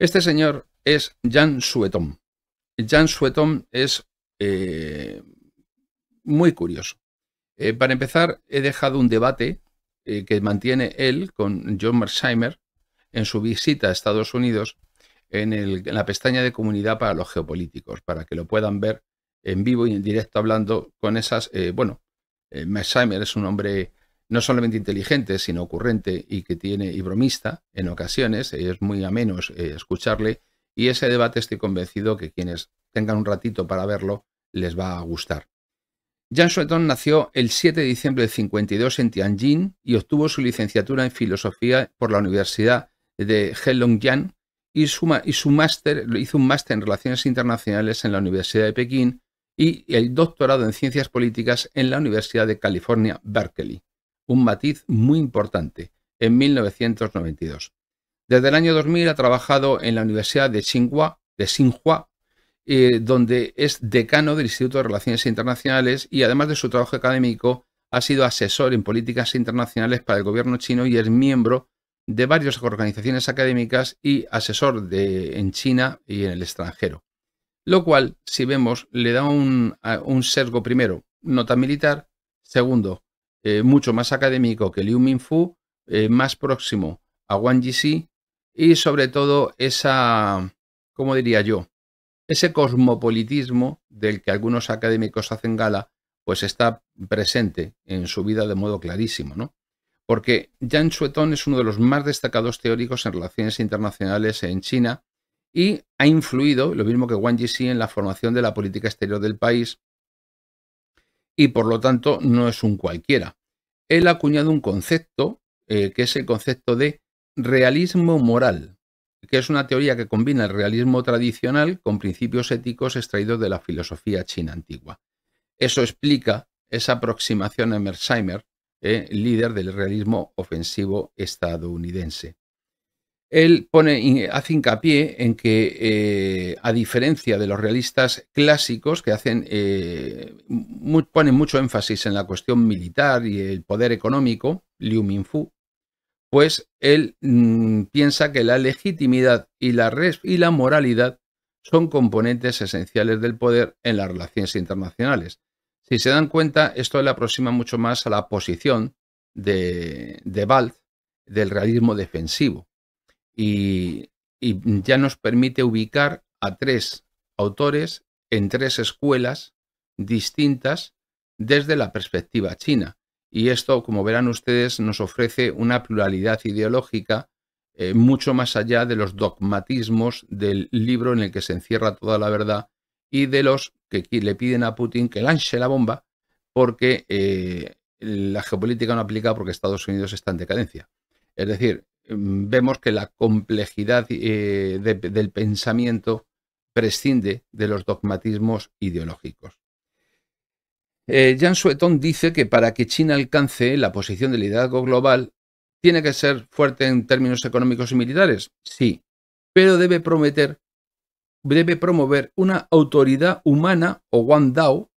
Este señor es Jan Suetom. Jan Suetom es eh, muy curioso. Eh, para empezar, he dejado un debate eh, que mantiene él con John Mersheimer en su visita a Estados Unidos en, la pestaña de comunidad para los geopolíticos, para que lo puedan ver en vivo y en directo hablando con esas, bueno, Mersheimer es un hombre no solamente inteligente, sino ocurrente y que tiene y bromista en ocasiones, es muy ameno eh, escucharle y ese debate estoy convencido que quienes tengan un ratito para verlo les va a gustar. Jan Sueton nació el 7 de diciembre de 52 en Tianjin y obtuvo su licenciatura en filosofía por la Universidad de Heilongjiang y y su máster, hizo un máster en relaciones internacionales en la Universidad de Pekín y el doctorado en ciencias políticas en la Universidad de California, Berkeley un matiz muy importante, en 1992. Desde el año 2000 ha trabajado en la Universidad de Tsinghua, de Tsinghua eh, donde es decano del Instituto de Relaciones Internacionales y además de su trabajo académico, ha sido asesor en políticas internacionales para el gobierno chino y es miembro de varias organizaciones académicas y asesor de, en China y en el extranjero. Lo cual, si vemos, le da un, un sesgo primero, nota militar, segundo, eh, mucho más académico que Liu Minfu, eh, más próximo a Wang Jixi y sobre todo esa, ¿cómo diría yo? Ese cosmopolitismo del que algunos académicos hacen gala, pues está presente en su vida de modo clarísimo, ¿no? Porque Yang Chuetón es uno de los más destacados teóricos en relaciones internacionales en China y ha influido, lo mismo que Wang Jixi, en la formación de la política exterior del país y por lo tanto no es un cualquiera. Él ha acuñado un concepto eh, que es el concepto de realismo moral, que es una teoría que combina el realismo tradicional con principios éticos extraídos de la filosofía china antigua. Eso explica esa aproximación a Mersheimer, eh, líder del realismo ofensivo estadounidense. Él pone, hace hincapié en que, eh, a diferencia de los realistas clásicos que hacen, eh, ponen mucho énfasis en la cuestión militar y el poder económico, Liu Minfu, pues él mm, piensa que la legitimidad y la, moralidad son componentes esenciales del poder en las relaciones internacionales. Si se dan cuenta, esto le aproxima mucho más a la posición de, de del realismo defensivo y, ya nos permite ubicar a tres autores en tres escuelas distintas desde la perspectiva china. Y esto, como verán ustedes, nos ofrece una pluralidad ideológica eh, mucho más allá de los dogmatismos del libro en el que se encierra toda la verdad y de los que le piden a Putin que lance la bomba porque eh, la geopolítica no aplica porque Estados Unidos está en decadencia. Es decir, Mm, vemos que la complejidad eh, del pensamiento prescinde de los dogmatismos ideológicos. Eh, Jan Sueton dice que para que China alcance la posición de liderazgo global, tiene que ser fuerte en términos económicos y militares, sí, pero debe prometer, debe promover una autoridad humana o Wang Dao,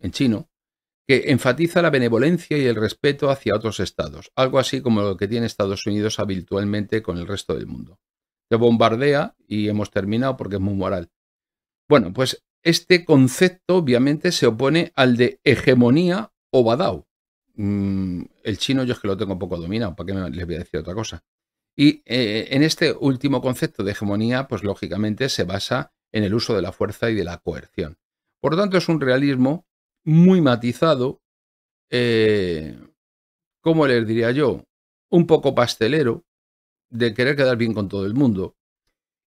en chino, que enfatiza la benevolencia y el respeto hacia otros estados, algo así como lo que tiene Estados Unidos habitualmente con el resto del mundo. Se bombardea y hemos terminado porque es muy moral. Bueno, pues este concepto obviamente se opone al de hegemonía o badao. Mm, el chino yo es que lo tengo un poco dominado, ¿para qué les voy a decir otra cosa? Y eh, en este último concepto de hegemonía, pues lógicamente se basa en el uso de la fuerza y de la coerción. Por lo tanto, es un realismo muy matizado, eh, como les diría yo? Un poco pastelero, de querer quedar bien con todo el mundo.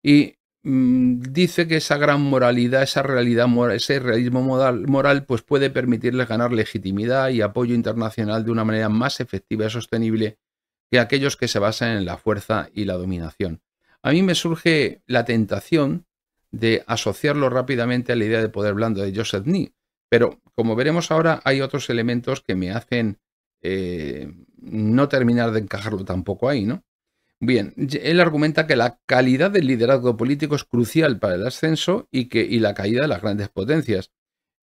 Y mm, dice que esa gran moralidad, esa realidad, ese realismo moral, pues puede permitirles ganar legitimidad y apoyo internacional de una manera más efectiva y sostenible que aquellos que se basan en la fuerza y la dominación. A mí me surge la tentación de asociarlo rápidamente a la idea de poder blando de Joseph Nee, pero como veremos ahora, hay otros elementos que me hacen eh, no terminar de encajarlo tampoco ahí, ¿no? Bien, él argumenta que la calidad del liderazgo político es crucial para el ascenso y, que, la caída de las grandes potencias,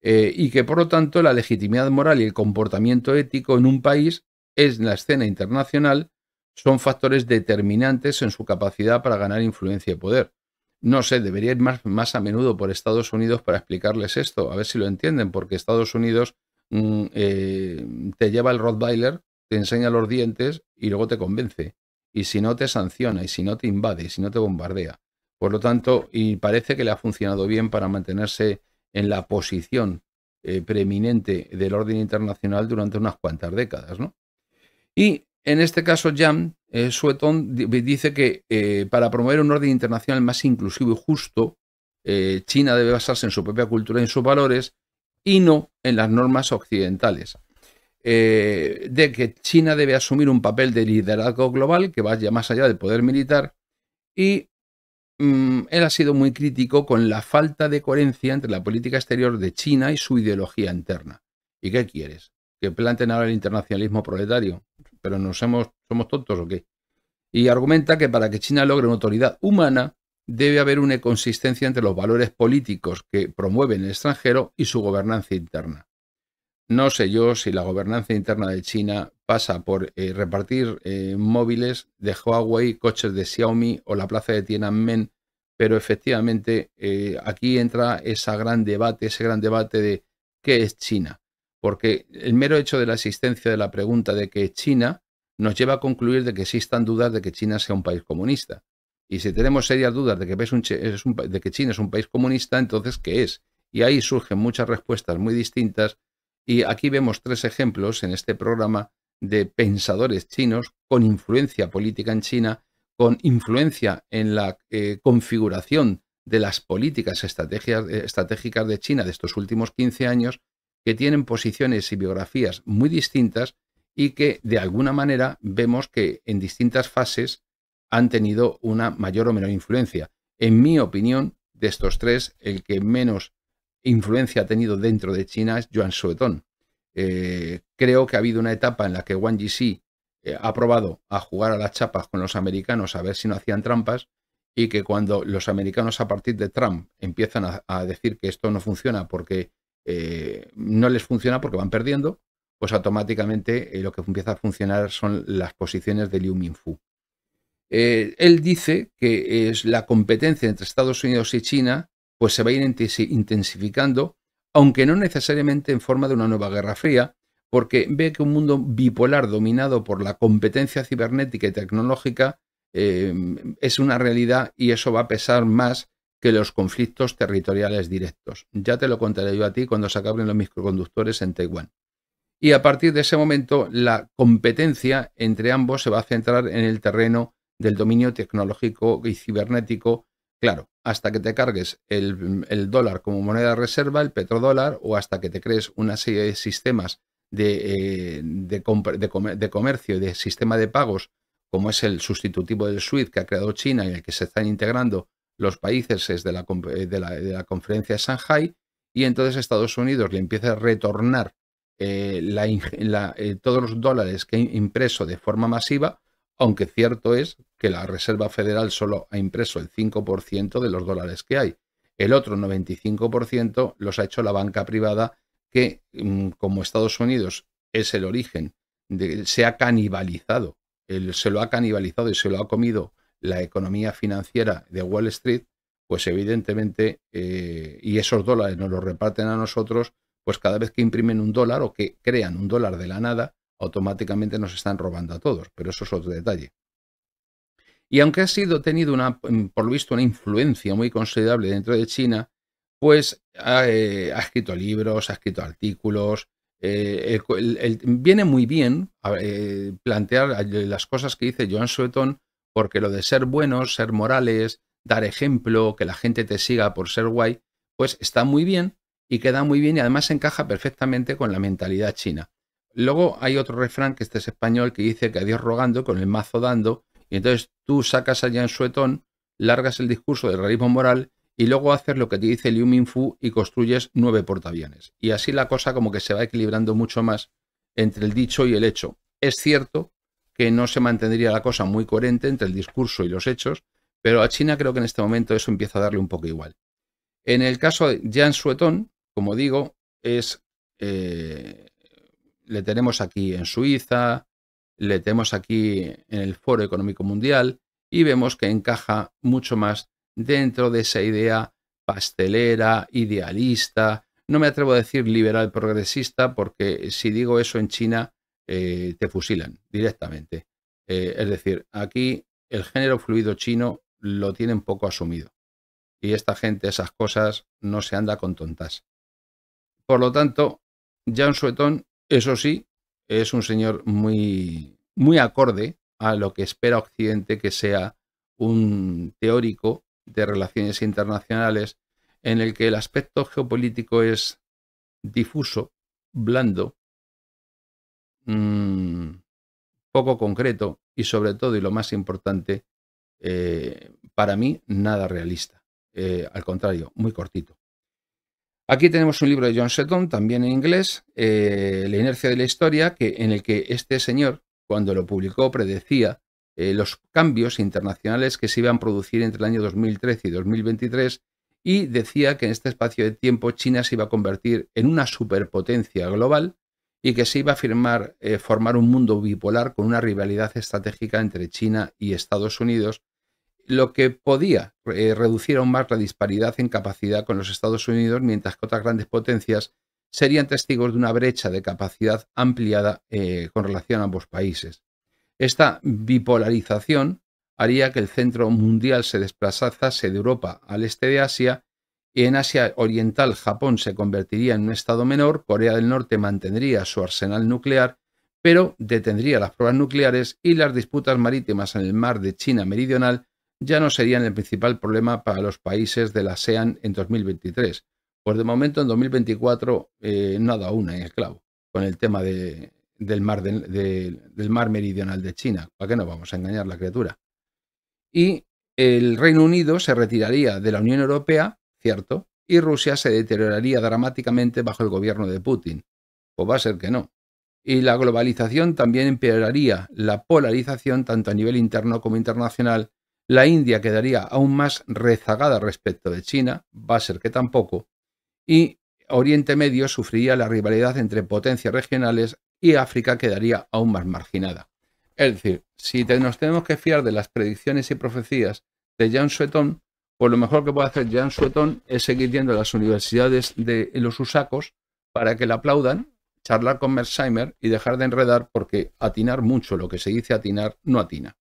eh, y que por lo tanto la legitimidad moral y el comportamiento ético en un país es en la escena internacional son factores determinantes en su capacidad para ganar influencia y poder. No sé, debería ir más, más, a menudo por Estados Unidos para explicarles esto, a ver si lo entienden, porque Estados Unidos mm, eh, te lleva el Rottweiler, te enseña los dientes y luego te convence. Y si no, te sanciona, y si no, te invade, y si no, te bombardea. Por lo tanto, y parece que le ha funcionado bien para mantenerse en la posición eh, preeminente del orden internacional durante unas cuantas décadas, ¿no? Y en este caso, Jan eh, dice que eh, para promover un orden internacional más inclusivo y justo, eh, China debe basarse en su propia cultura y en sus valores y no en las normas occidentales. Eh, de que China debe asumir un papel de liderazgo global que vaya más allá del poder militar y mm, él ha sido muy crítico con la falta de coherencia entre la política exterior de China y su ideología interna. ¿Y qué quieres? ¿Que planten ahora el internacionalismo proletario? pero nos hemos, somos tontos o qué. Y argumenta que para que China logre una autoridad humana debe haber una consistencia entre los valores políticos que promueven el extranjero y su gobernanza interna. No sé yo si la gobernanza interna de China pasa por eh, repartir eh, móviles de Huawei, coches de Xiaomi o la plaza de Tiananmen, pero efectivamente eh, aquí entra ese gran debate, ese gran debate de qué es China porque el mero hecho de la existencia de la pregunta de que China nos lleva a concluir de que existan dudas de que China sea un país comunista. Y si tenemos serias dudas de que, de que China es un país comunista, entonces ¿qué es? Y ahí surgen muchas respuestas muy distintas. Y aquí vemos tres ejemplos en este programa de pensadores chinos con influencia política en China, con influencia en la eh, configuración de las políticas eh, estratégicas de China de estos últimos 15 años que tienen posiciones y biografías muy distintas y que de alguna manera vemos que en distintas fases han tenido una mayor o menor influencia. En mi opinión, de estos tres, el que menos influencia ha tenido dentro de China es Yuan Suetón. Eh, creo que ha habido una etapa en la que Wang Yixi eh, ha probado a jugar a las chapas con los americanos a ver si no hacían trampas y que cuando los americanos a partir de Trump empiezan a decir que esto no funciona porque eh, no les funciona porque van perdiendo, pues automáticamente eh, lo que empieza a funcionar son las posiciones de Liu Mingfu. Eh, él dice que es la competencia entre Estados Unidos y China pues se va a ir intensificando, aunque no necesariamente en forma de una nueva guerra fría, porque ve que un mundo bipolar dominado por la competencia cibernética y tecnológica es una realidad y eso va a pesar más que los conflictos territoriales directos. Ya te lo contaré yo a ti cuando se acaben los microconductores en Taiwán. Y a partir de ese momento, la competencia entre ambos se va a centrar en el terreno del dominio tecnológico y cibernético. Claro, hasta que te cargues el, dólar como moneda de reserva, el petrodólar, o hasta que te crees una serie de sistemas eh, de, comercio y de sistema de pagos como es el sustitutivo del SWIFT que ha creado China y el que se están integrando los países es eh, de, la, de, la, conferencia de Shanghai y entonces Estados Unidos le empieza a retornar eh, la, eh, todos los dólares que ha impreso de forma masiva, aunque cierto es que la Reserva Federal solo ha impreso el 5% de los dólares que hay. El otro 95% los ha hecho la banca privada que, mm, como Estados Unidos es el origen, de, se ha canibalizado, se lo ha canibalizado y se lo ha comido la economía financiera de Wall Street, pues evidentemente, eh, y esos dólares nos los reparten a nosotros, pues cada vez que imprimen un dólar o que crean un dólar de la nada, automáticamente nos están robando a todos, pero eso es otro detalle. Y aunque ha sido tenido una, mm, por lo visto, una influencia muy considerable dentro de China, pues ha, eh, escrito libros, ha escrito artículos, eh, viene muy bien plantear las cosas que dice John Sueton porque lo de ser buenos, ser morales, dar ejemplo, que la gente te siga por ser guay, pues está muy bien y queda muy bien y además encaja perfectamente con la mentalidad china. Luego hay otro refrán que este es español que dice que a Dios rogando con el mazo dando y entonces tú sacas allá en suetón, largas el discurso del realismo moral y luego haces lo que te dice Liu Mingfu y construyes nueve portaaviones. Y así la cosa como que se va equilibrando mucho más entre el dicho y el hecho. Es cierto que no se mantendría la cosa muy coherente entre el discurso y los hechos, pero a China creo que en este momento eso empieza a darle un poco igual. En el caso de Jan Suetón, como digo, es eh, le tenemos aquí en Suiza, le tenemos aquí en el Foro Económico Mundial y vemos que encaja mucho más dentro de esa idea pastelera, idealista, no me atrevo a decir liberal progresista porque si digo eso en China eh, te fusilan directamente. Eh, es decir, aquí el género fluido chino lo tienen poco asumido. Y esta gente, esas cosas, no se anda con tontas. Por lo tanto, Jan Suetón, eso sí, es un señor muy, muy acorde a lo que espera Occidente que sea un teórico de relaciones internacionales en el que el aspecto geopolítico es difuso, blando, Mm, poco concreto y sobre todo y lo más importante, eh, para mí nada realista. Eh, al contrario, muy cortito. Aquí tenemos un libro de John Seton, también en inglés, eh, La inercia de la historia, que, en el que este señor, cuando lo publicó, predecía los cambios internacionales que se iban a producir entre el año 2013 y 2023 y decía que en este espacio de tiempo China se iba a convertir en una superpotencia global y que se iba a eh, formar un mundo bipolar con una rivalidad estratégica entre China y Estados Unidos, lo que podía eh, reducir aún más la disparidad en capacidad con los Estados Unidos, mientras que otras grandes potencias serían testigos de una brecha de capacidad ampliada eh, con relación a ambos países. Esta bipolarización haría que el centro mundial se desplazase de Europa al este de Asia y en Asia Oriental Japón se convertiría en un estado menor, Corea del Norte mantendría su arsenal nuclear, pero detendría las pruebas nucleares y las disputas marítimas en el mar de China Meridional ya no serían el principal problema para los países de la ASEAN en 2023. por de momento en 2024 eh, nada una, en el clavo con el tema del, mar del mar meridional de China. ¿Para qué nos vamos a engañar la criatura? Y el Reino Unido se retiraría de la Unión Europea cierto, y Rusia se deterioraría dramáticamente bajo el gobierno de Putin. o pues va a ser que no. Y la globalización también empeoraría la polarización tanto a nivel interno como internacional. La India quedaría aún más rezagada respecto de China, va a ser que tampoco. Y Oriente Medio sufriría la rivalidad entre potencias regionales y África quedaría aún más marginada. Es decir, si nos tenemos que fiar de las predicciones y profecías de John Sueton pues lo mejor que puede hacer Jan Sueton es seguir yendo a las universidades de los usacos para que le aplaudan, charlar con Merzheimer y dejar de enredar porque atinar mucho lo que se dice atinar no atina.